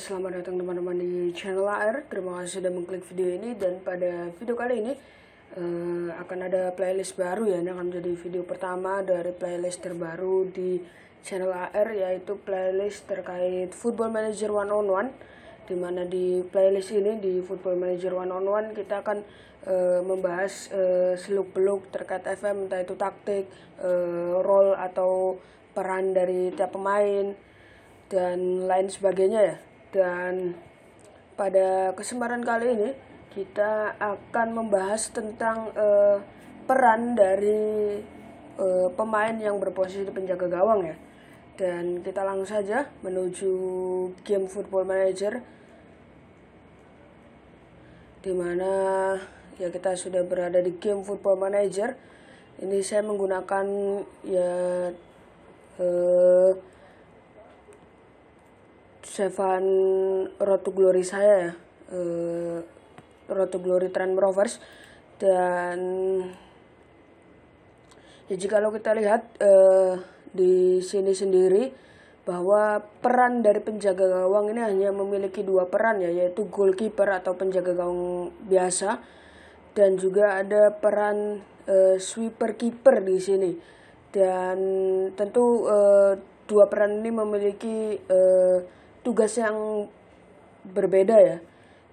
selamat datang teman-teman di channel AR. Terima kasih sudah mengklik video ini dan pada video kali ini uh, akan ada playlist baru ya. Ini akan menjadi video pertama dari playlist terbaru di channel AR yaitu playlist terkait Football Manager One on One. Dimana di playlist ini di Football Manager One on One kita akan uh, membahas uh, seluk-beluk terkait FM entah itu taktik, uh, role atau peran dari tiap pemain dan lain sebagainya ya dan pada kesempatan kali ini kita akan membahas tentang uh, peran dari uh, pemain yang berposisi di penjaga gawang ya. Dan kita langsung saja menuju game Football Manager dimana ya kita sudah berada di game Football Manager. Ini saya menggunakan ya uh, Seven Road to Glory saya ya uh, eh, Road to Glory Trend Rovers dan ya jika kita lihat uh, di sini sendiri bahwa peran dari penjaga gawang ini hanya memiliki dua peran ya yaitu goalkeeper atau penjaga gawang biasa dan juga ada peran uh, sweeper keeper di sini dan tentu uh, dua peran ini memiliki uh, tugas yang berbeda ya.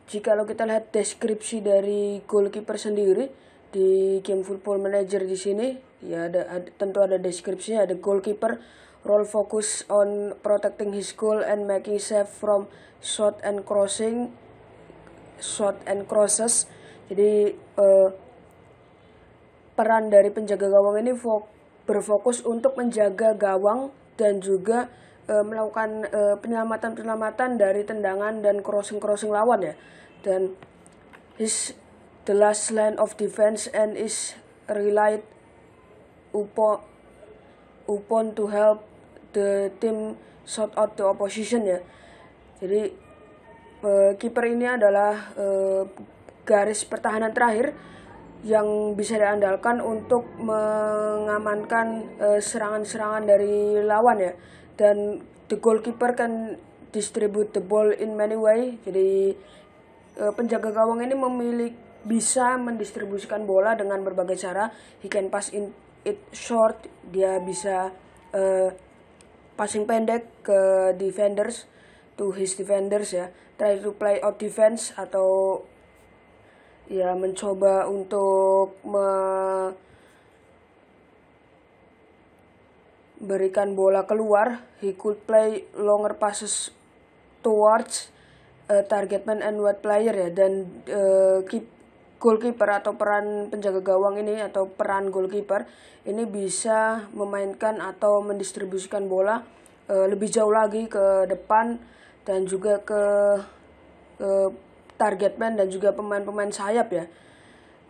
jika lo kita lihat deskripsi dari goalkeeper sendiri di game football manager di sini, ya ada, ada tentu ada deskripsinya ada goalkeeper role focus on protecting his goal and making save from shot and crossing shot and crosses. Jadi uh, peran dari penjaga gawang ini berfokus untuk menjaga gawang dan juga e, melakukan e, penyelamatan-penyelamatan dari tendangan dan crossing-crossing lawan ya. Dan is the last line of defense and is relied upon upon to help the team sort out the opposition ya. Jadi e, kiper ini adalah e, garis pertahanan terakhir yang bisa diandalkan untuk mengamankan serangan-serangan uh, dari lawan ya dan the goalkeeper kan distribute the ball in many way jadi uh, penjaga gawang ini memiliki bisa mendistribusikan bola dengan berbagai cara he can pass in it short dia bisa uh, passing pendek ke defenders to his defenders ya try to play out defense atau ya mencoba untuk me berikan bola keluar. He could play longer passes towards uh, target man and wide player ya. Dan uh, keep, goalkeeper atau peran penjaga gawang ini atau peran goalkeeper ini bisa memainkan atau mendistribusikan bola uh, lebih jauh lagi ke depan dan juga ke, uh, target man dan juga pemain-pemain sayap ya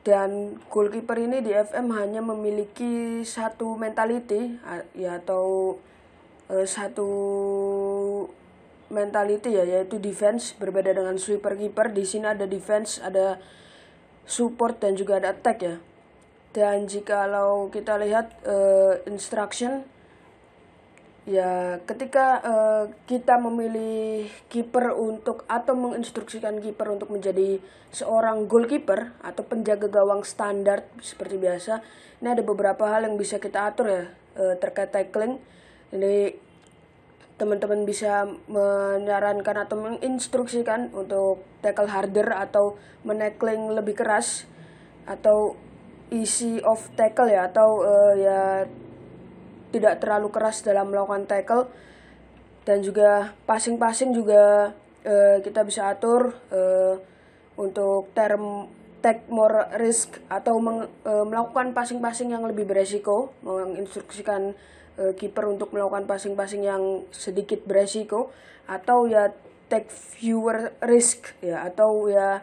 dan goalkeeper ini di FM hanya memiliki satu mentality ya atau uh, satu mentality ya yaitu defense berbeda dengan sweeper keeper di sini ada defense ada support dan juga ada attack ya dan kalau kita lihat uh, instruction Ya, ketika uh, kita memilih kiper untuk atau menginstruksikan kiper untuk menjadi seorang goalkeeper atau penjaga gawang standar seperti biasa, ini ada beberapa hal yang bisa kita atur ya uh, terkait tackling. Jadi teman-teman bisa menyarankan atau menginstruksikan untuk tackle harder atau menackling lebih keras atau easy of tackle ya atau uh, ya tidak terlalu keras dalam melakukan tackle dan juga passing-passing juga uh, kita bisa atur uh, untuk term take more risk atau meng, uh, melakukan passing-passing yang lebih beresiko, menginstruksikan uh, kiper untuk melakukan passing-passing yang sedikit beresiko atau ya take fewer risk ya atau ya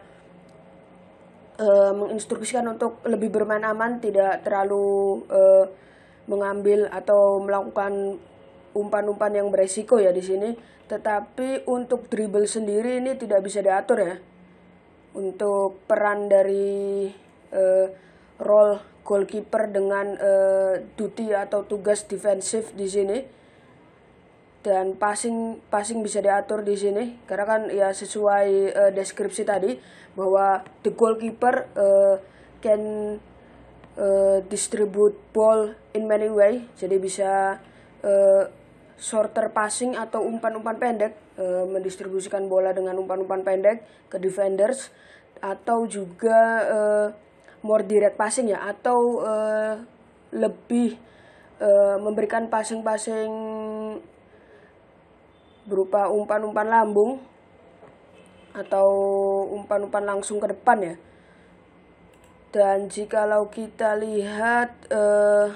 uh, menginstruksikan untuk lebih bermain aman, tidak terlalu uh, mengambil atau melakukan umpan-umpan yang beresiko ya di sini. Tetapi untuk dribble sendiri ini tidak bisa diatur ya. Untuk peran dari uh, role goalkeeper dengan uh, duty atau tugas defensif di sini dan passing passing bisa diatur di sini karena kan ya sesuai uh, deskripsi tadi bahwa the goalkeeper uh, can uh, distribute ball in many way jadi bisa uh, shorter passing atau umpan-umpan pendek uh, mendistribusikan bola dengan umpan-umpan pendek ke defenders atau juga uh, more direct passing ya atau uh, lebih uh, memberikan passing-passing berupa umpan-umpan lambung atau umpan-umpan langsung ke depan ya dan jikalau kita lihat uh,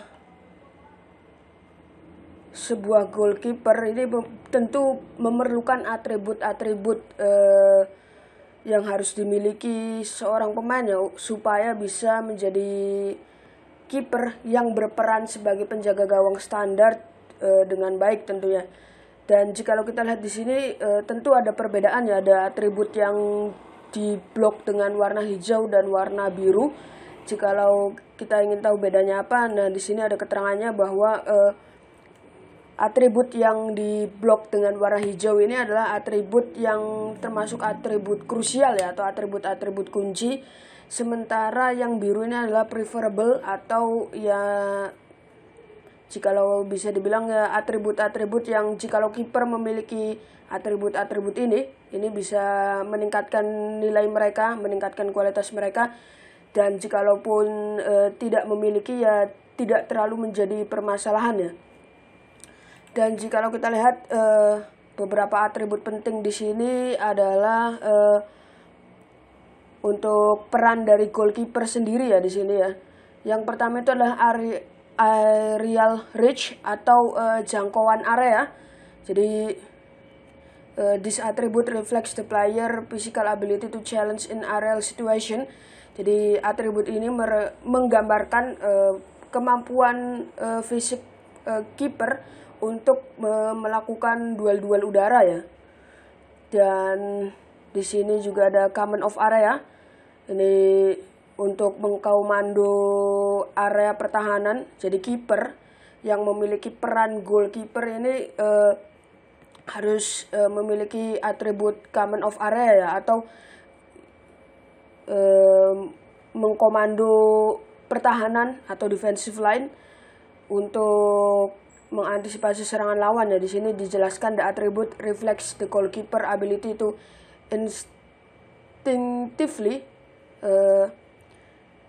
sebuah goalkeeper ini tentu memerlukan atribut-atribut uh, yang harus dimiliki seorang pemain ya supaya bisa menjadi kiper yang berperan sebagai penjaga gawang standar uh, dengan baik tentunya. Dan jika kita lihat di sini uh, tentu ada perbedaan ya ada atribut yang di blok dengan warna hijau dan warna biru. Jikalau kita ingin tahu bedanya apa, nah di sini ada keterangannya bahwa eh, atribut yang di blok dengan warna hijau ini adalah atribut yang termasuk atribut krusial ya atau atribut-atribut kunci sementara yang biru ini adalah preferable atau ya jikalau bisa dibilang ya atribut-atribut yang jikalau kiper memiliki atribut-atribut ini ini bisa meningkatkan nilai mereka meningkatkan kualitas mereka dan jikalaupun e, tidak memiliki ya tidak terlalu menjadi permasalahan ya dan jikalau kita lihat e, beberapa atribut penting di sini adalah e, untuk peran dari goalkeeper sendiri ya di sini ya yang pertama itu adalah aerial eh, reach atau uh, jangkauan area. Jadi uh, eh, this attribute reflects the player physical ability to challenge in aerial situation. Jadi atribut ini menggambarkan uh, kemampuan uh, fisik uh, keeper untuk uh, melakukan duel-duel udara ya. Dan di sini juga ada common of area. Ini untuk mengkau mengkomando area pertahanan jadi kiper yang memiliki peran goalkeeper ini eh, harus eh, memiliki atribut common of area ya atau eh, mengkomando pertahanan atau defensive line untuk mengantisipasi serangan lawan ya di sini dijelaskan the atribut reflex the goalkeeper ability to instinctively uh,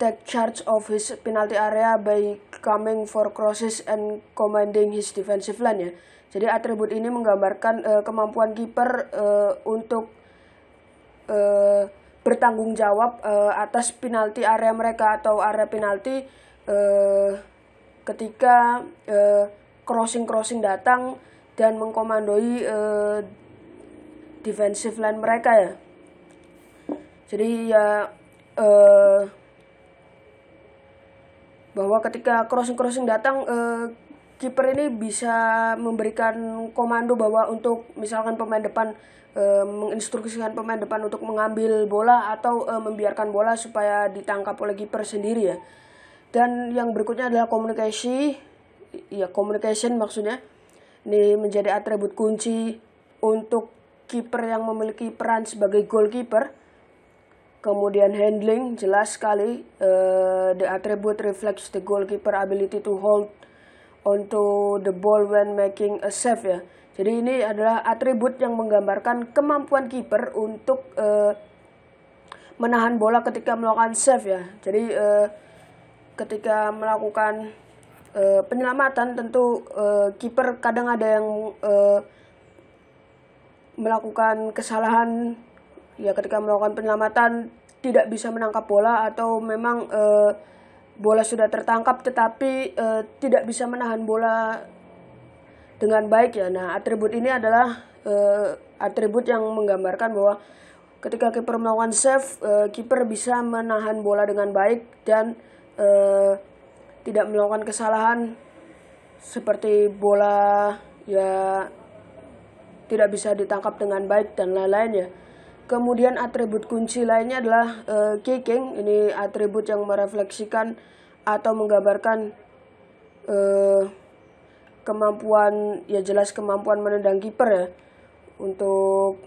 take charge of his penalty area by coming for crosses and commanding his defensive line ya. Jadi atribut ini menggambarkan uh, kemampuan kiper uh, untuk uh, bertanggung jawab uh, atas penalti area mereka atau area penalti uh, ketika crossing crossing-crossing datang dan mengkomandoi uh, defensive line mereka ya. Jadi ya uh, bahwa ketika crossing-crossing datang eh, kiper ini bisa memberikan komando bahwa untuk misalkan pemain depan eh, menginstruksikan pemain depan untuk mengambil bola atau eh, membiarkan bola supaya ditangkap oleh kiper sendiri ya. Dan yang berikutnya adalah komunikasi ya communication maksudnya ini menjadi atribut kunci untuk kiper yang memiliki peran sebagai goalkeeper Kemudian handling jelas sekali uh, the attribute reflects the goalkeeper ability to hold onto the ball when making a save ya. Jadi ini adalah atribut yang menggambarkan kemampuan kiper untuk uh, menahan bola ketika melakukan save ya. Jadi uh, ketika melakukan uh, penyelamatan tentu uh, kiper kadang ada yang uh, melakukan kesalahan ya ketika melakukan penyelamatan tidak bisa menangkap bola atau memang e, bola sudah tertangkap tetapi e, tidak bisa menahan bola dengan baik ya. Nah, atribut ini adalah e, atribut yang menggambarkan bahwa ketika kiper melakukan save, e, kiper bisa menahan bola dengan baik dan e, tidak melakukan kesalahan seperti bola ya tidak bisa ditangkap dengan baik dan lain-lain ya. Kemudian atribut kunci lainnya adalah uh, eh, kicking, ini atribut yang merefleksikan atau menggambarkan uh, kemampuan ya jelas kemampuan menendang kiper ya untuk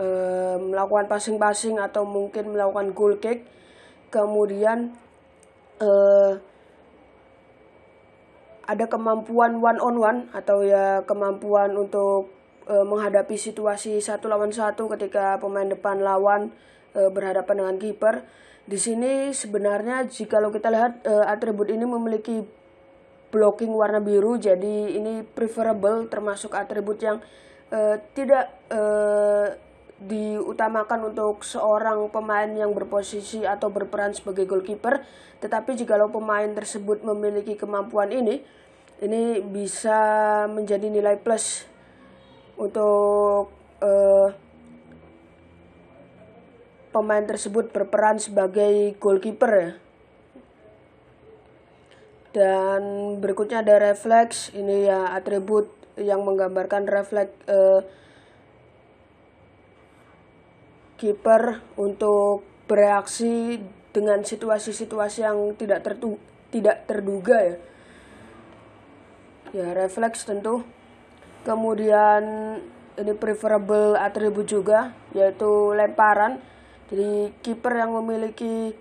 uh, melakukan passing-passing atau mungkin melakukan goal kick. Kemudian uh, ada kemampuan one on one atau ya kemampuan untuk e, menghadapi situasi satu lawan satu ketika pemain depan lawan e, berhadapan dengan kiper. Di sini sebenarnya jika lo kita lihat e, atribut ini memiliki blocking warna biru, jadi ini preferable termasuk atribut yang e, tidak e, diutamakan untuk seorang pemain yang berposisi atau berperan sebagai goalkeeper. Tetapi jika lo pemain tersebut memiliki kemampuan ini, ini bisa menjadi nilai plus untuk uh, pemain tersebut berperan sebagai goalkeeper ya. Dan berikutnya ada refleks, ini ya atribut yang menggambarkan refleks uh, kiper untuk bereaksi dengan situasi-situasi yang tidak tertu tidak terduga ya. Ya, refleks tentu kemudian ini preferable atribut juga yaitu lemparan jadi kiper yang memiliki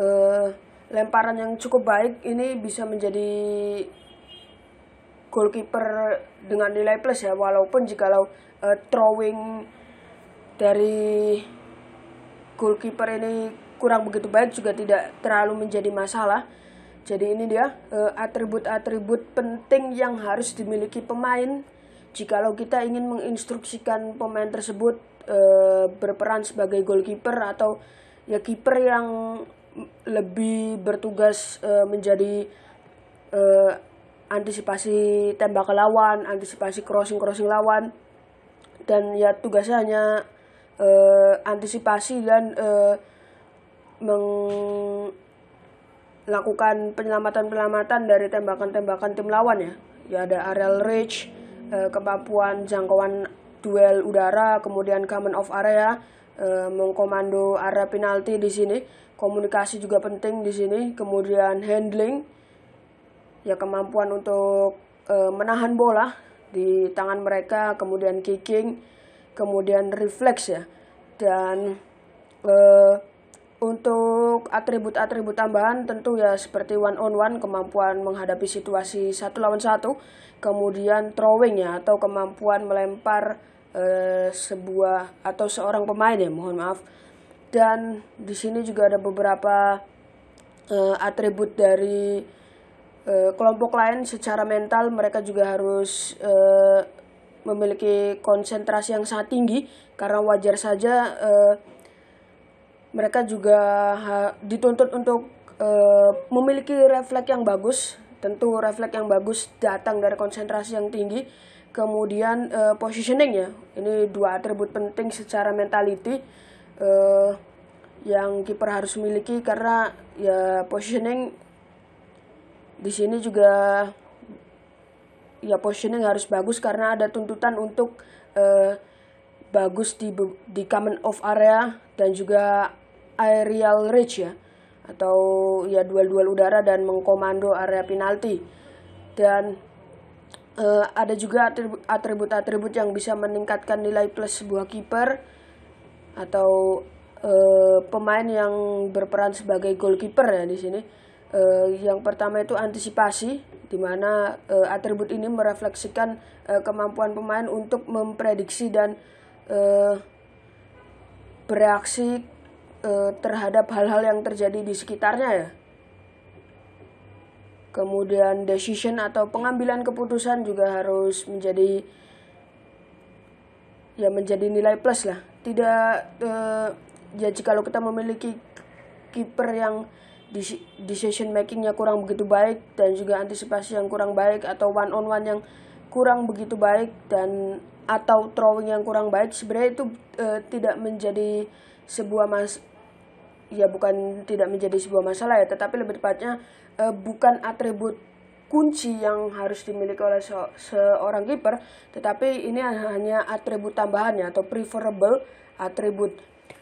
uh, lemparan yang cukup baik ini bisa menjadi goalkeeper dengan nilai plus ya walaupun jikalau uh, throwing dari goalkeeper ini kurang begitu baik juga tidak terlalu menjadi masalah jadi ini dia eh, atribut-atribut penting yang harus dimiliki pemain jikalau kita ingin menginstruksikan pemain tersebut eh, berperan sebagai goalkeeper atau ya kiper yang lebih bertugas eh, menjadi antisipasi tembak lawan, antisipasi crossing-crossing lawan dan ya tugasnya hanya antisipasi dan meng lakukan penyelamatan-penyelamatan dari tembakan-tembakan tim lawan ya. Ya ada aerial reach, eh, kemampuan jangkauan duel udara, kemudian command of area, eh, mengkomando area penalti di sini. Komunikasi juga penting di sini, kemudian handling ya kemampuan untuk eh, menahan bola di tangan mereka, kemudian kicking, kemudian refleks ya. Dan eh untuk atribut-atribut tambahan tentu ya seperti one on one kemampuan menghadapi situasi satu lawan satu, kemudian throwing ya atau kemampuan melempar e, sebuah atau seorang pemain ya mohon maaf. Dan di sini juga ada beberapa e, atribut dari e, kelompok lain secara mental mereka juga harus e, memiliki konsentrasi yang sangat tinggi karena wajar saja E, mereka juga dituntut untuk e, memiliki refleks yang bagus tentu refleks yang bagus datang dari konsentrasi yang tinggi kemudian e, positioning ya ini dua atribut penting secara mentality e, yang kiper harus miliki karena ya positioning di sini juga ya positioning harus bagus karena ada tuntutan untuk bagus di di common of area dan juga aerial reach ya atau ya duel-duel udara dan mengkomando area penalti dan uh, ada juga atribut-atribut yang bisa meningkatkan nilai plus sebuah kiper atau uh, pemain yang berperan sebagai goalkeeper ya di sini uh, yang pertama itu antisipasi di mana uh, atribut ini merefleksikan uh, kemampuan pemain untuk memprediksi dan uh, bereaksi Eh, terhadap hal-hal yang terjadi di sekitarnya ya. Kemudian decision atau pengambilan keputusan juga harus menjadi ya menjadi nilai plus lah. Tidak jadi eh, ya jika kita memiliki kiper yang decision makingnya kurang begitu baik dan juga antisipasi yang kurang baik atau one on one yang kurang begitu baik dan atau throwing yang kurang baik sebenarnya itu e, tidak menjadi sebuah mas ya bukan tidak menjadi sebuah masalah ya tetapi lebih tepatnya uh, bukan atribut kunci yang harus dimiliki oleh se seorang kiper tetapi ini hanya atribut tambahannya atau preferable atribut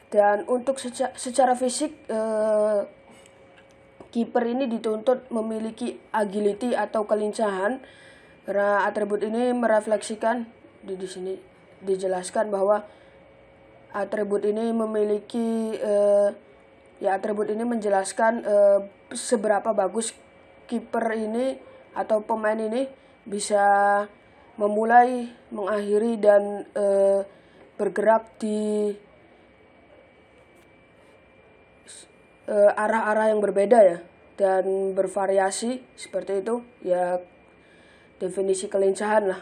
dan untuk seca secara fisik eh, kiper ini dituntut memiliki agility atau kelincahan karena atribut ini merefleksikan di, di sini dijelaskan bahwa atribut ini memiliki eh, ya atribut ini menjelaskan eh, seberapa bagus kiper ini atau pemain ini bisa memulai, mengakhiri dan eh, bergerak di arah eh, arah-arah yang berbeda ya dan bervariasi seperti itu ya definisi kelincahan lah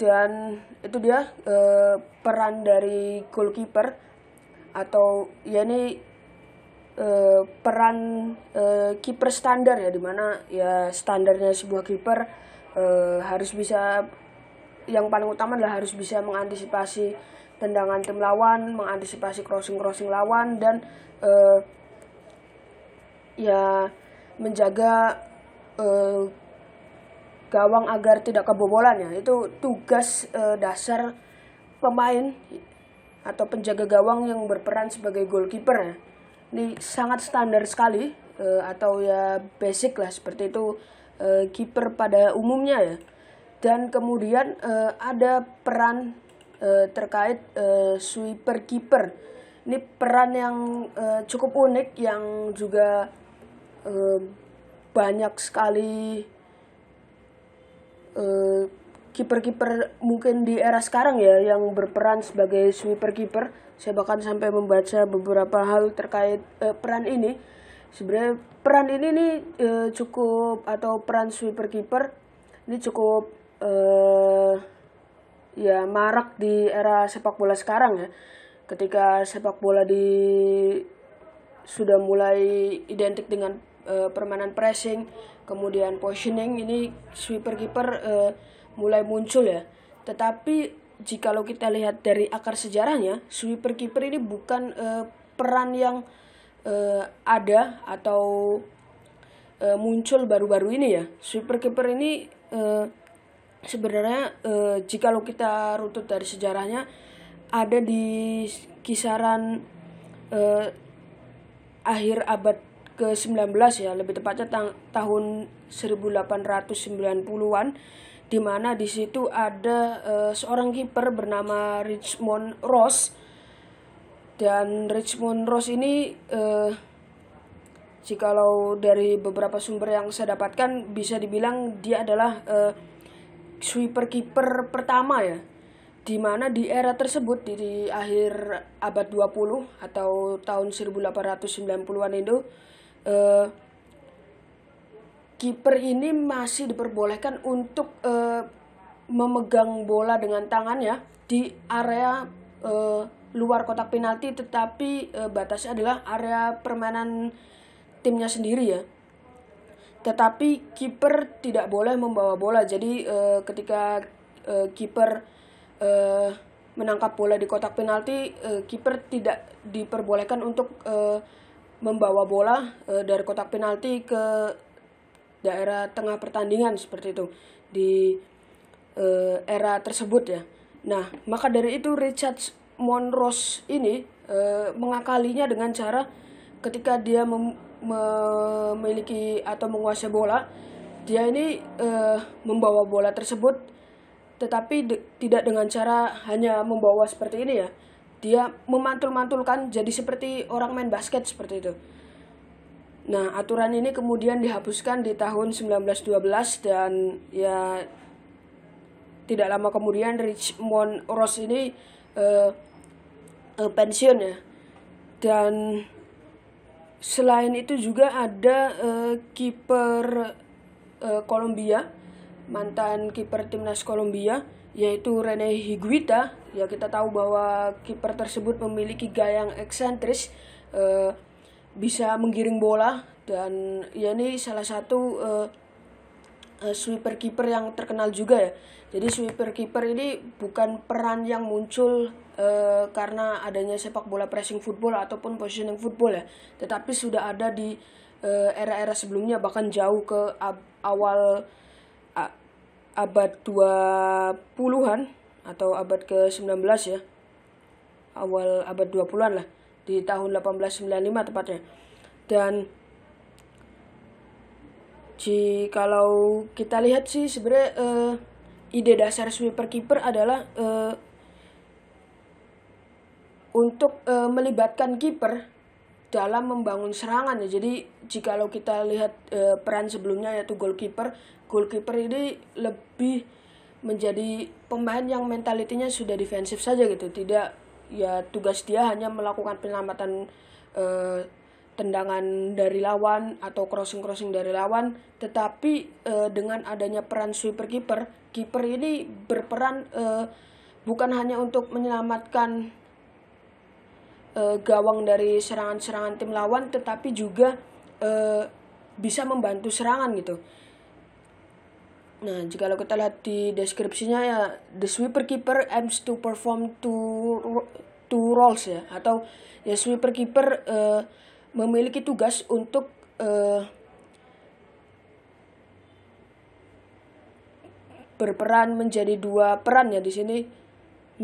dan itu dia peran dari goalkeeper atau ya ini Eh, peran uh, kiper standar ya dimana ya standarnya sebuah kiper uh, harus bisa yang paling utama adalah harus bisa mengantisipasi tendangan tim lawan, mengantisipasi crossing-crossing lawan dan uh, ya menjaga uh, gawang agar tidak kebobolan ya. Itu tugas e, dasar pemain atau penjaga gawang yang berperan sebagai goalkeeper ya ini sangat standar sekali e, atau ya basic lah seperti itu e, kiper pada umumnya ya dan kemudian e, ada peran e, terkait e, sweeper kiper ini peran yang e, cukup unik yang juga e, banyak sekali e, kiper-kiper mungkin di era sekarang ya yang berperan sebagai sweeper kiper saya bahkan sampai membaca beberapa hal terkait eh, peran ini sebenarnya peran ini nih eh, cukup atau peran sweeper keeper ini cukup eh, ya marak di era sepak bola sekarang ya ketika sepak bola di sudah mulai identik dengan uh, permainan pressing, kemudian positioning ini sweeper keeper uh, mulai muncul ya. Tetapi jika lo kita lihat dari akar sejarahnya, sweeper keeper ini bukan uh, peran yang uh, ada atau uh, muncul baru-baru ini ya. Sweeper keeper ini uh, sebenarnya uh, lo kita rutut dari sejarahnya ada di kisaran uh, akhir abad ke-19 ya, lebih tepatnya ta tahun 1890-an di mana di situ ada uh, seorang kiper bernama Richmond Ross dan Richmond Ross ini uh, jikalau dari beberapa sumber yang saya dapatkan bisa dibilang dia adalah uh, sweeper kiper pertama ya di mana di era tersebut di, di akhir abad 20 atau tahun 1890-an itu eh, kiper ini masih diperbolehkan untuk uh, memegang bola dengan tangannya di area uh, luar kotak penalti tetapi uh, batasnya adalah area permainan timnya sendiri ya. Tetapi kiper tidak boleh membawa bola. Jadi uh, ketika uh, kiper uh, menangkap bola di kotak penalti, uh, kiper tidak diperbolehkan untuk uh, membawa bola uh, dari kotak penalti ke daerah tengah pertandingan seperti itu di e, era tersebut ya. Nah, maka dari itu Richard Monros ini e, mengakalinya dengan cara ketika dia mem memiliki atau menguasai bola, dia ini e, membawa bola tersebut tetapi de tidak dengan cara hanya membawa seperti ini ya. Dia memantul-mantulkan jadi seperti orang main basket seperti itu. Nah, aturan ini kemudian dihapuskan di tahun 1912 dan ya tidak lama kemudian Richmond Ross ini uh, uh, pensiun ya. Dan selain itu juga ada uh, kiper uh, Kolombia, mantan kiper timnas Kolombia yaitu Rene Higuita. Ya kita tahu bahwa kiper tersebut memiliki gaya yang eksentris uh, bisa menggiring bola dan ya ini salah satu uh, uh, sweeper kiper yang terkenal juga ya. Jadi sweeper kiper ini bukan peran yang muncul uh, karena adanya sepak bola pressing football ataupun positioning football ya, tetapi sudah ada di era era-era sebelumnya bahkan jauh ke ab- awal abad 20-an atau abad ke-19 ya. Awal abad 20-an lah di tahun 1895 tepatnya dan kalau kita lihat sih sebenarnya uh, ide dasar sweeper keeper adalah uh, untuk uh, melibatkan kiper dalam membangun serangan ya jadi jika lo kita lihat e, peran sebelumnya yaitu goalkeeper goalkeeper ini lebih menjadi pemain yang mentalitinya sudah defensif saja gitu tidak ya tugas dia hanya melakukan penyelamatan eh, tendangan dari lawan atau crossing-crossing dari lawan tetapi eh, dengan adanya peran sweeper kiper kiper ini berperan eh, bukan hanya untuk menyelamatkan eh, gawang dari serangan-serangan tim lawan tetapi juga eh, bisa membantu serangan gitu Nah, jika lo kita lihat di deskripsinya ya the sweeper keeper aims to perform two two roles ya atau ya sweeper keeper uh, memiliki tugas untuk uh, berperan menjadi dua peran ya di sini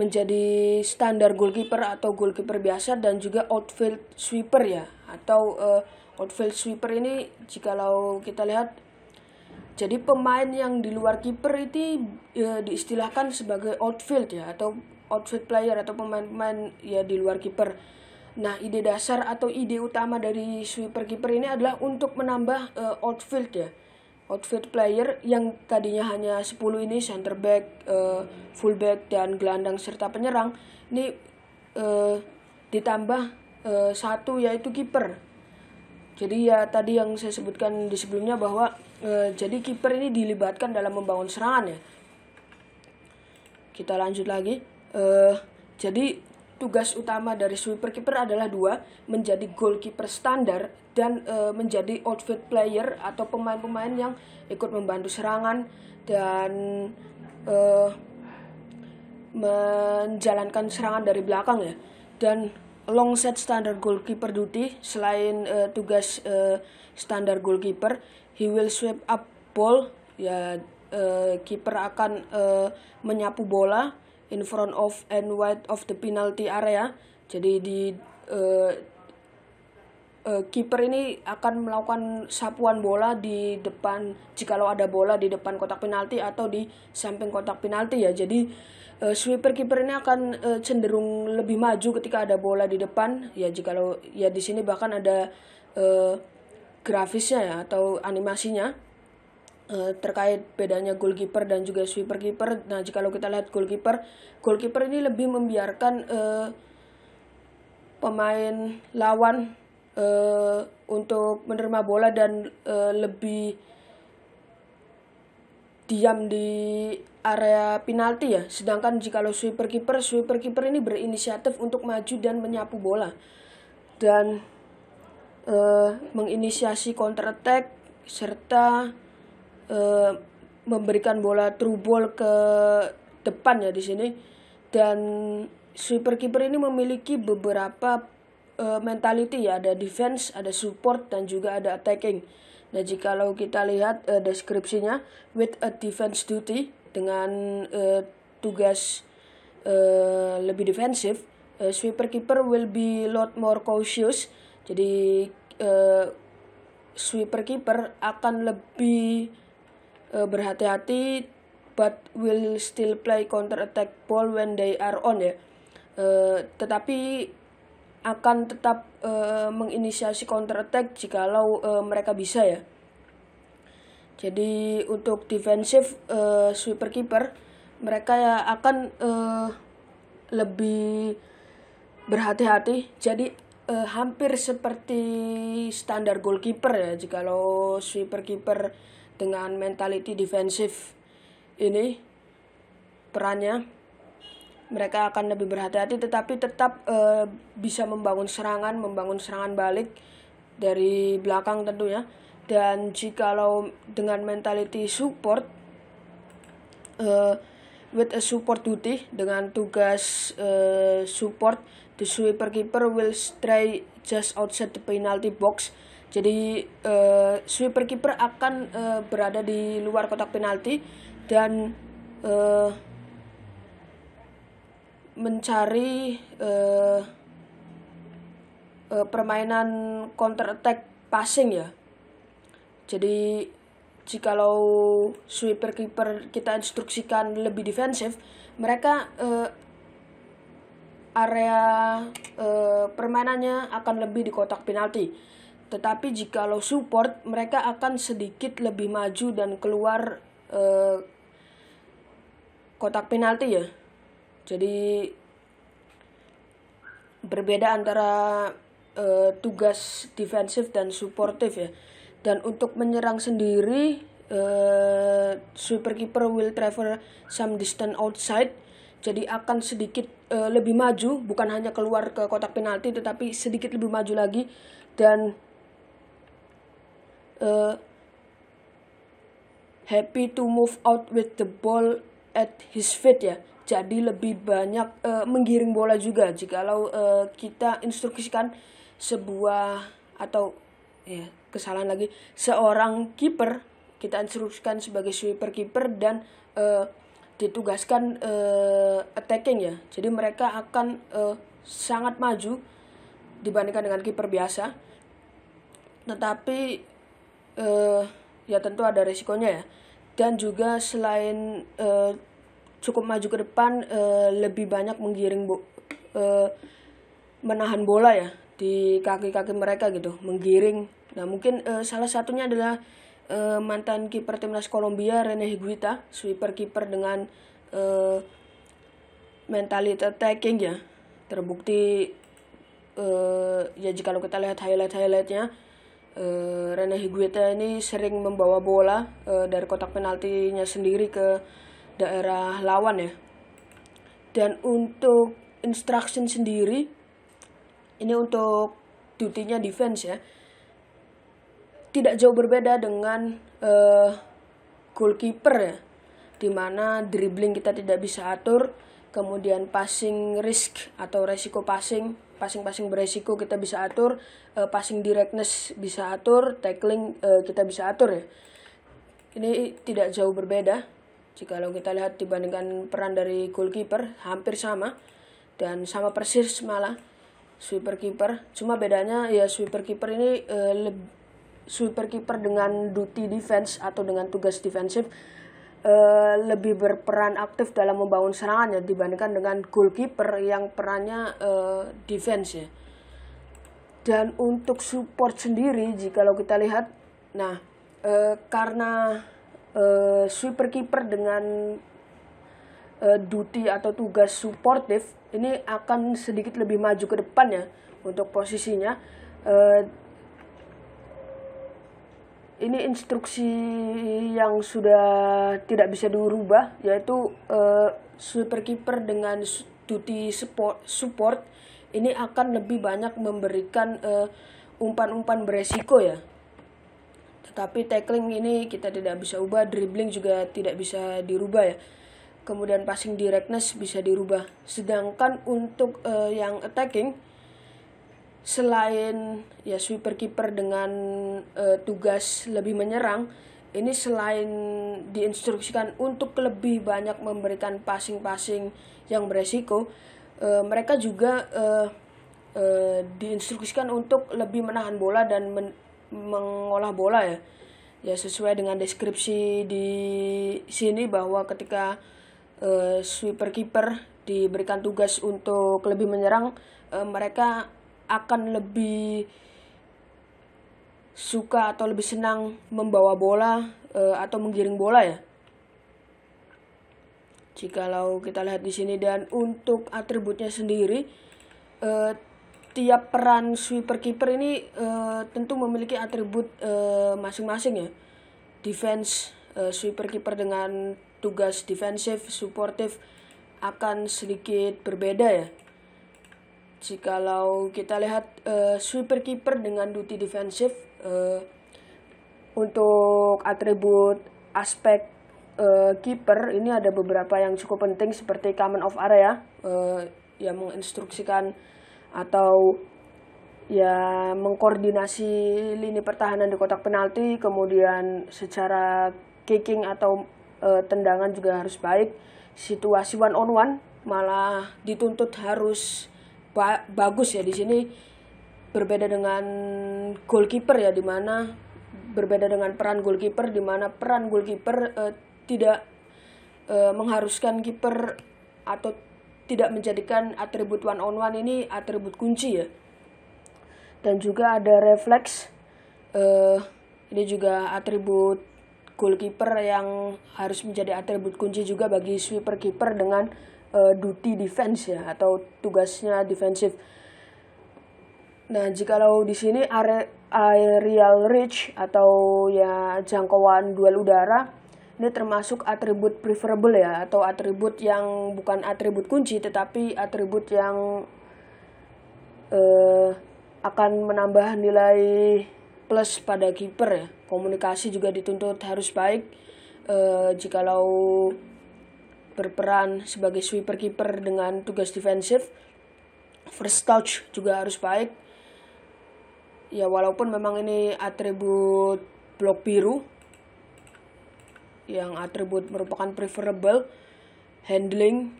menjadi standar goalkeeper atau goalkeeper biasa dan juga outfield sweeper ya atau uh, outfield sweeper ini jikalau kita lihat jadi pemain yang di luar kiper itu ya, diistilahkan sebagai outfield ya atau outfield player atau pemain-pemain ya di luar kiper. Nah, ide dasar atau ide utama dari sweeper kiper ini adalah untuk menambah uh, outfield ya. Outfield player yang tadinya hanya 10 ini center back, uh, back dan gelandang serta penyerang ini uh, ditambah uh, satu yaitu kiper jadi ya tadi yang saya sebutkan di sebelumnya bahwa e, jadi kiper ini dilibatkan dalam membangun serangan ya kita lanjut lagi e, jadi tugas utama dari sweeper kiper adalah dua menjadi goalkeeper standar dan e, menjadi outfield player atau pemain-pemain yang ikut membantu serangan dan e, menjalankan serangan dari belakang ya dan Long set standard goalkeeper duty selain uh, tugas uh, standard goalkeeper, he will sweep up ball ya uh, kiper akan uh, menyapu bola in front of and wide of the penalty area. Jadi di uh, uh, kiper ini akan melakukan sapuan bola di depan jikalau ada bola di depan kotak penalti atau di samping kotak penalti ya. Jadi uh, sweeper kiper ini akan uh, cenderung lebih maju ketika ada bola di depan ya jika jikalau ya di sini bahkan ada uh, grafisnya ya atau animasinya uh, terkait bedanya goalkeeper dan juga sweeper kiper. Nah, jika jikalau kita lihat goalkeeper, goalkeeper ini lebih membiarkan uh, pemain lawan uh, untuk menerima bola dan uh, lebih diam di area penalti ya. Sedangkan jika lo sweeper kiper, sweeper kiper ini berinisiatif untuk maju dan menyapu bola dan uh, menginisiasi counter attack serta uh, memberikan bola through ball ke depan ya di sini dan sweeper kiper ini memiliki beberapa uh, mentality ya ada defense, ada support dan juga ada attacking. Nah, lo kita lihat uh, deskripsinya with a defense duty dengan uh, tugas uh, lebih defensif, uh, sweeper keeper will be lot more cautious. Jadi uh, sweeper keeper akan lebih uh, berhati-hati but will still play counter attack ball when they are on ya. Uh, tetapi akan tetap e, menginisiasi counter attack jikalau e, mereka bisa ya. Jadi untuk defensive e, sweeper keeper mereka ya akan e, lebih berhati-hati. Jadi e, hampir seperti standar goalkeeper ya jikalau sweeper keeper dengan mentality defensif ini perannya mereka akan lebih berhati-hati tetapi tetap e, bisa membangun serangan, membangun serangan balik dari belakang tentunya. Dan jikalau dengan mentality support e, with a support duty dengan tugas e, support the sweeper keeper will stray just outside the penalty box. Jadi uh, sweeper keeper akan uh, berada di luar kotak penalti dan uh, mencari uh, uh, permainan counter attack passing ya. Jadi jikalau sweeper keeper kita instruksikan lebih defensif, mereka uh, area uh, permainannya akan lebih di kotak penalti. Tetapi jikalau support, mereka akan sedikit lebih maju dan keluar uh, kotak penalti ya jadi berbeda antara uh, tugas defensif dan suportif ya dan untuk menyerang sendiri uh, eh, keeper will travel some distance outside jadi akan sedikit uh, lebih maju bukan hanya keluar ke kotak penalti tetapi sedikit lebih maju lagi dan uh, happy to move out with the ball at his feet ya jadi lebih banyak e, menggiring bola juga jikalau e, kita instruksikan sebuah atau ya kesalahan lagi seorang kiper kita instruksikan sebagai sweeper kiper dan e, ditugaskan e, attacking ya jadi mereka akan e, sangat maju dibandingkan dengan kiper biasa tetapi e, ya tentu ada resikonya ya dan juga selain e, cukup maju ke depan e, lebih banyak menggiring bo e, menahan bola ya di kaki-kaki mereka gitu menggiring nah mungkin e, salah satunya adalah e, mantan kiper timnas Kolombia Rene Higuita sweeper kiper dengan e, mentality attacking ya terbukti uh, ya jika lo kita lihat highlight highlightnya uh, Rene Higuita ini sering membawa bola uh, dari kotak penaltinya sendiri ke daerah lawan ya dan untuk instruction sendiri ini untuk dutinya defense ya tidak jauh berbeda dengan uh, goalkeeper ya dimana dribbling kita tidak bisa atur kemudian passing risk atau resiko passing passing-passing beresiko kita bisa atur uh, passing directness bisa atur tackling uh, kita bisa atur ya ini tidak jauh berbeda jika lo kita lihat dibandingkan peran dari goalkeeper hampir sama dan sama persis malah sweeper keeper. Cuma bedanya ya sweeper keeper ini uh, eh, lebih sweeper keeper dengan duty defense atau dengan tugas defensif uh, lebih berperan aktif dalam membangun serangan ya dibandingkan dengan goalkeeper yang perannya uh, defense ya. Dan untuk support sendiri jika lo kita lihat nah uh, karena uh, sweeper keeper dengan uh, duty atau tugas suportif ini akan sedikit lebih maju ke depan ya untuk posisinya uh, ini instruksi yang sudah tidak bisa dirubah yaitu uh, sweeper keeper dengan duty support, support ini akan lebih banyak memberikan umpan-umpan uh, umpan -umpan beresiko ya tetapi tackling ini kita tidak bisa ubah, dribbling juga tidak bisa dirubah ya. Kemudian passing directness bisa dirubah. Sedangkan untuk uh, yang attacking selain ya sweeper kiper dengan uh, tugas lebih menyerang, ini selain diinstruksikan untuk lebih banyak memberikan passing-passing yang beresiko, uh, mereka juga uh, uh, diinstruksikan untuk lebih menahan bola dan men, mengolah bola ya ya sesuai dengan deskripsi di sini bahwa ketika uh, sweeper keeper diberikan tugas untuk lebih menyerang uh, mereka akan lebih suka atau lebih senang membawa bola uh, atau menggiring bola ya jikalau kita lihat di sini dan untuk atributnya sendiri uh, tiap peran sweeper keeper ini uh, tentu memiliki atribut masing eh, masing-masing ya. Defense uh, sweeper keeper dengan tugas defensif, suportif akan sedikit berbeda ya. Jikalau kita lihat uh, sweeper keeper dengan duty defensif uh, untuk atribut aspek uh, kiper ini ada beberapa yang cukup penting seperti common of area uh, yang menginstruksikan atau ya mengkoordinasi lini pertahanan di kotak penalti kemudian secara kicking atau e, tendangan juga harus baik situasi one on one malah dituntut harus ba bagus ya di sini berbeda dengan goalkeeper ya dimana berbeda dengan peran goalkeeper dimana peran goalkeeper e, tidak e, mengharuskan kiper atau tidak menjadikan atribut one on one ini atribut kunci ya. Dan juga ada refleks uh, ini juga atribut goalkeeper yang harus menjadi atribut kunci juga bagi sweeper keeper dengan uh, duty defense ya atau tugasnya defensif. Nah, jikalau di sini aerial reach atau ya jangkauan duel udara ini termasuk atribut preferable ya atau atribut yang bukan atribut kunci tetapi atribut yang uh, akan menambah nilai plus pada kiper ya komunikasi juga dituntut harus baik uh, jikalau berperan sebagai sweeper kiper dengan tugas defensif first touch juga harus baik ya walaupun memang ini atribut blok biru yang atribut merupakan preferable, handling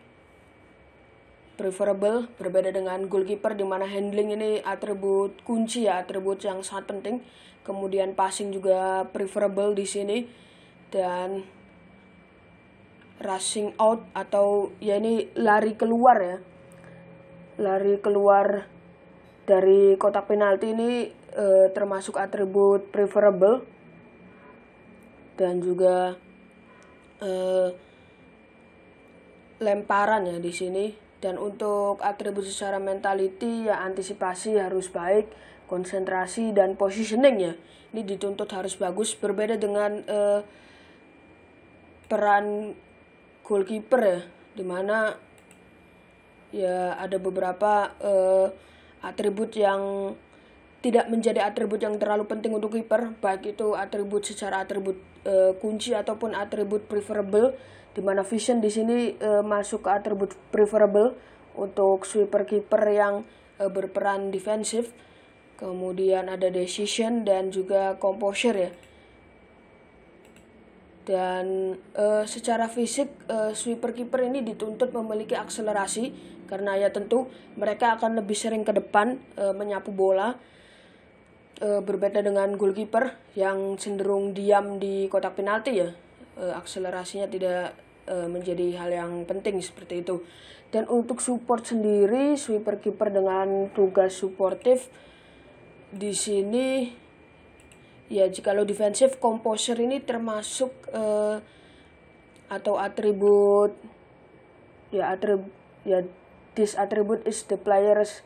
preferable berbeda dengan goalkeeper di mana handling ini atribut kunci ya, atribut yang sangat penting. Kemudian passing juga preferable di sini dan rushing out atau ya ini lari keluar ya. Lari keluar dari kotak penalti ini eh, termasuk atribut preferable dan juga eh, lemparan ya di sini dan untuk atribut secara mentality ya antisipasi harus baik konsentrasi dan positioning ya ini dituntut harus bagus berbeda dengan eh, peran goalkeeper ya dimana ya ada beberapa eh, atribut yang tidak menjadi atribut yang terlalu penting untuk kiper, baik itu atribut secara atribut e, kunci ataupun atribut preferable, di mana vision di sini e, masuk ke atribut preferable untuk sweeper kiper yang e, berperan defensif. Kemudian ada decision dan juga composure ya. Dan e, secara fisik e, sweeper kiper ini dituntut memiliki akselerasi karena ya tentu mereka akan lebih sering ke depan e, menyapu bola e, berbeda dengan goalkeeper yang cenderung diam di kotak penalti ya e, akselerasinya tidak e, menjadi hal yang penting seperti itu dan untuk support sendiri sweeper keeper dengan tugas suportif di sini ya jika lo defensif komposer ini termasuk e, atau atribut ya atribut ya this attribute is the player's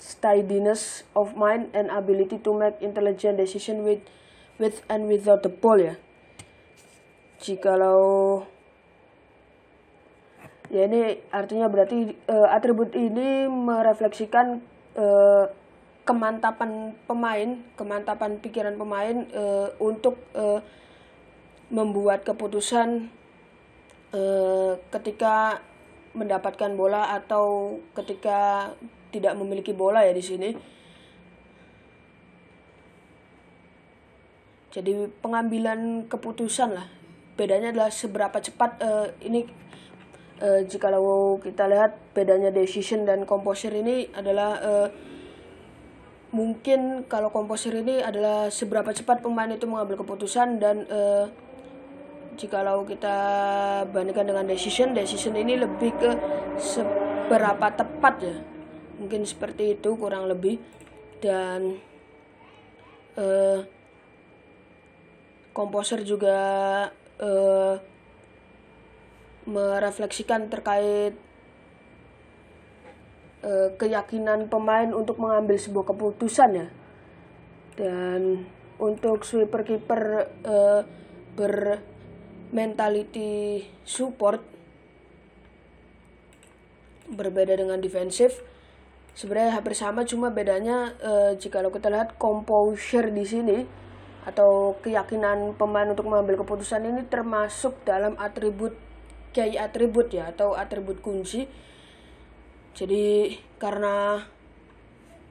steadiness of mind and ability to make intelligent decision with with and without the ball ya jikalau ya ini artinya berarti uh, atribut ini merefleksikan uh, kemantapan pemain kemantapan pikiran pemain uh, untuk uh, membuat keputusan uh, ketika mendapatkan bola atau ketika tidak memiliki bola ya di sini. Jadi pengambilan keputusan lah. Bedanya adalah seberapa cepat uh, ini uh, jikalau kita lihat bedanya decision dan composer ini adalah uh, mungkin kalau komposer ini adalah seberapa cepat pemain itu mengambil keputusan dan uh, jikalau kita bandingkan dengan decision, decision ini lebih ke seberapa tepat ya mungkin seperti itu kurang lebih dan eh, komposer juga uh, merefleksikan terkait uh, keyakinan pemain untuk mengambil sebuah keputusan ya dan untuk sweeper kiper uh, ber support berbeda dengan defensif sebenarnya hampir sama cuma bedanya e, jika lo kita lihat composure di sini atau keyakinan pemain untuk mengambil keputusan ini termasuk dalam atribut kayak atribut ya atau atribut kunci jadi karena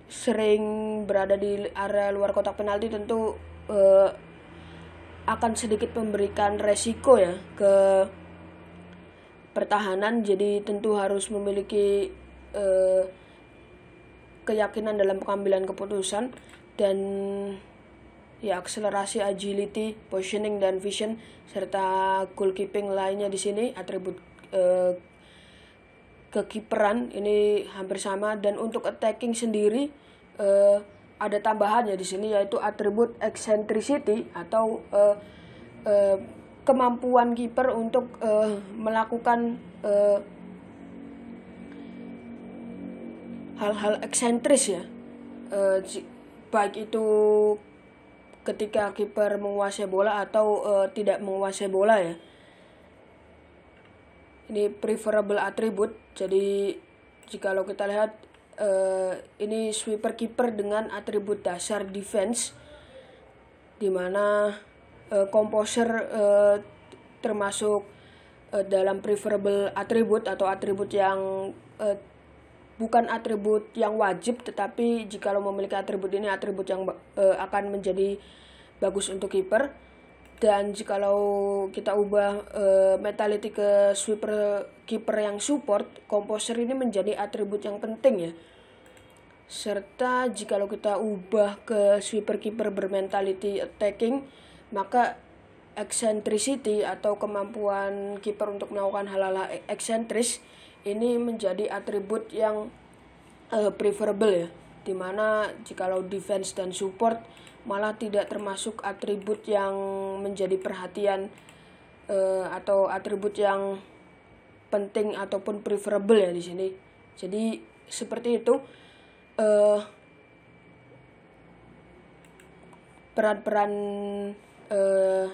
sering berada di area luar kotak penalti tentu e, akan sedikit memberikan resiko ya ke pertahanan jadi tentu harus memiliki eh, keyakinan dalam pengambilan keputusan dan ya akselerasi agility, positioning dan vision serta goalkeeping lainnya di sini atribut uh, kekiperan ini hampir sama dan untuk attacking sendiri uh, ada tambahannya di sini yaitu atribut eccentricity atau uh, uh, kemampuan kiper untuk uh, melakukan uh, hal-hal eksentris ya uh, baik itu ketika kiper menguasai bola atau uh, tidak menguasai bola ya ini preferable attribute jadi jika lo kita lihat Uh, ini sweeper keeper dengan atribut dasar defense dimana uh, composer uh, termasuk uh, dalam preferable atribut atau atribut yang uh, bukan atribut yang wajib tetapi jika lo memiliki atribut ini atribut yang uh, akan menjadi bagus untuk kiper dan jika lo kita ubah uh, mentality ke sweeper kiper yang support komposer ini menjadi atribut yang penting ya serta jika lo kita ubah ke sweeper kiper bermentality attacking maka eccentricity atau kemampuan kiper untuk melakukan hal-hal e-, eksentris -hal ini menjadi atribut yang uh, preferable ya dimana jikalau defense dan support malah tidak termasuk atribut yang menjadi perhatian uh, atau atribut yang penting ataupun preferable ya di sini jadi seperti itu uh, peran-peran uh,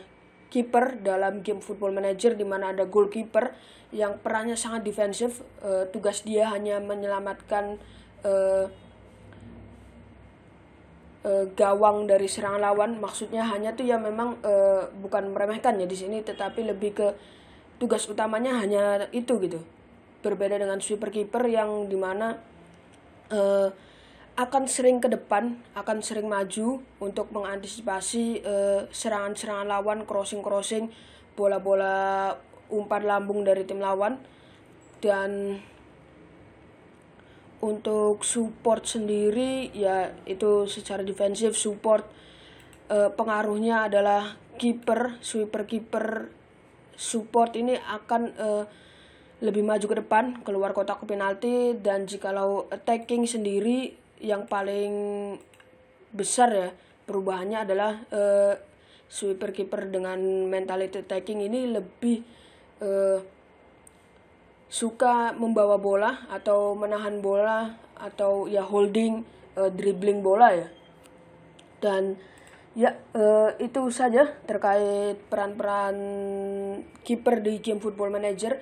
kiper dalam game Football Manager di mana ada goalkeeper yang perannya sangat defensif. Uh, tugas dia hanya menyelamatkan uh, uh, gawang dari serangan lawan. Maksudnya hanya tuh ya memang uh, bukan meremehkan ya di sini, tetapi lebih ke tugas utamanya hanya itu gitu. Berbeda dengan super kiper yang dimana uh, akan sering ke depan, akan sering maju untuk mengantisipasi eh, serangan-serangan uh, lawan, crossing-crossing, bola-bola umpan lambung dari tim lawan. Dan untuk support sendiri ya itu secara defensif support uh, pengaruhnya adalah kiper, sweeper kiper support ini akan uh, lebih maju ke depan, keluar kotak penalti dan jikalau attacking sendiri yang paling besar ya perubahannya adalah uh, sweeper keeper dengan mentality taking ini lebih uh, suka membawa bola atau menahan bola atau ya holding uh, dribbling bola ya dan ya uh, itu saja terkait peran-peran kiper di game Football Manager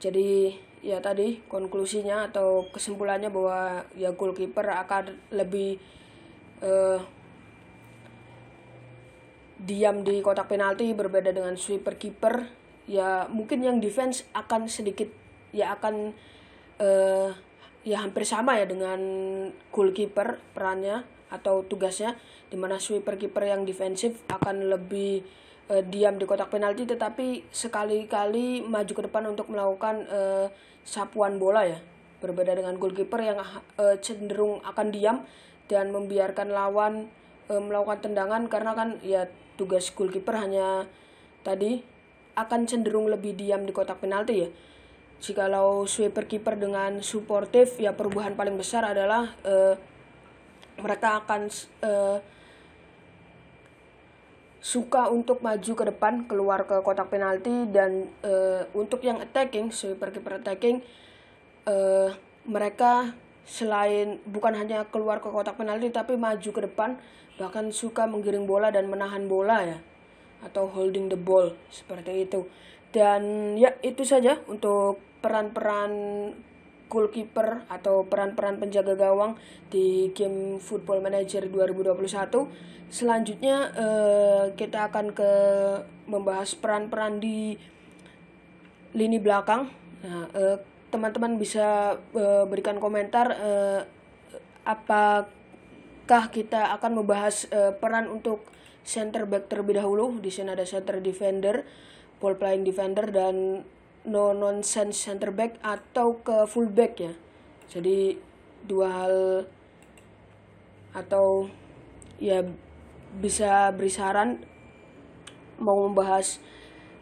jadi ya tadi konklusinya atau kesimpulannya bahwa ya goalkeeper akan lebih uh, diam di kotak penalti berbeda dengan sweeper keeper ya mungkin yang defense akan sedikit ya akan uh, ya hampir sama ya dengan goalkeeper perannya atau tugasnya dimana sweeper keeper yang defensif akan lebih uh, diam di kotak penalti tetapi sekali-kali maju ke depan untuk melakukan uh, sapuan bola ya berbeda dengan goalkeeper yang uh, cenderung akan diam dan membiarkan lawan uh, melakukan tendangan karena kan ya tugas goalkeeper hanya tadi akan cenderung lebih diam di kotak penalti ya jikalau sweeper keeper dengan suportif ya perubahan paling besar adalah uh, mereka akan uh, suka untuk maju ke depan keluar ke kotak penalti dan uh, untuk yang attacking super per attacking uh, mereka selain bukan hanya keluar ke kotak penalti tapi maju ke depan bahkan suka menggiring bola dan menahan bola ya atau holding the ball seperti itu dan ya itu saja untuk peran-peran goalkeeper atau peran-peran penjaga gawang di game Football Manager 2021. Selanjutnya eh, kita akan ke membahas peran-peran di lini belakang. Nah, eh, teman-teman bisa eh, berikan komentar eh, apakah kita akan membahas eh, peran untuk center back terlebih dahulu. Di sini ada center defender, ball playing defender dan no nonsense center back atau ke full back ya jadi dua hal atau ya bisa beri saran mau membahas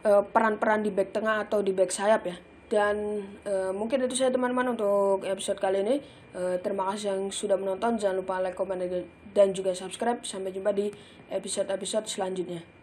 eh, peran-peran uh, di back tengah atau di back sayap ya dan uh, mungkin itu saya teman-teman untuk episode kali ini uh, terima kasih yang sudah menonton jangan lupa like comment dan juga subscribe sampai jumpa di episode-episode selanjutnya